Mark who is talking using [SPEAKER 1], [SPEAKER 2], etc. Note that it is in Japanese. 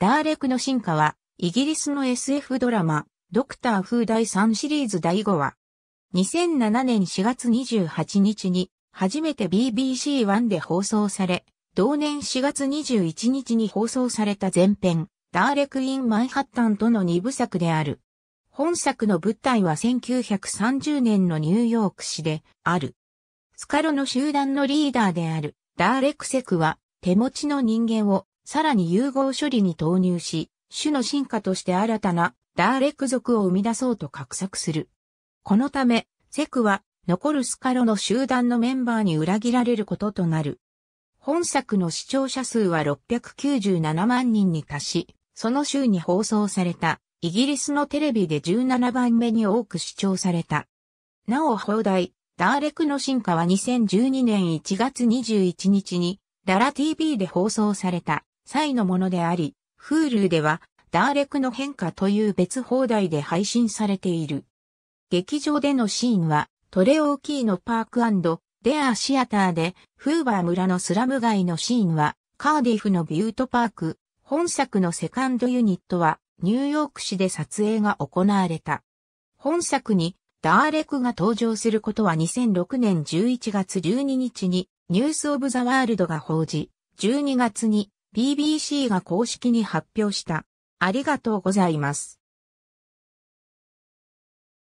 [SPEAKER 1] ダーレクの進化は、イギリスの SF ドラマ、ドク
[SPEAKER 2] ターフー第3シリーズ第5話。2007年4月28日に、初めて BBC1 で放送され、同年4月21日に放送された前編、ダーレク・イン・マンハッタンとの2部作である。本作の舞台は1930年のニューヨーク市である。スカロの集団のリーダーであるダーレクセクは手持ちの人間をさらに融合処理に投入し、種の進化として新たなダーレク族を生み出そうと画策する。このため、セクは残るスカロの集団のメンバーに裏切られることとなる。本作の視聴者数は697万人に達し、その週に放送されたイギリスのテレビで17番目に多く視聴された。なお放題、ダーレクの進化は2012年1月21日にララ TV で放送された。際のものであり、Hulu では、ダーレクの変化という別放題で配信されている。劇場でのシーンは、トレオーキーのパークデアシアターで、フーバー村のスラム街のシーンは、カーディフのビュートパーク、本作のセカンドユニットは、ニューヨーク市で撮影が行われた。本作に、ダーレクが登場することは2006年11月12日に、ニュースオブザワールドが報じ、12月に、BBC
[SPEAKER 1] が公式に発表した。ありがとうございます。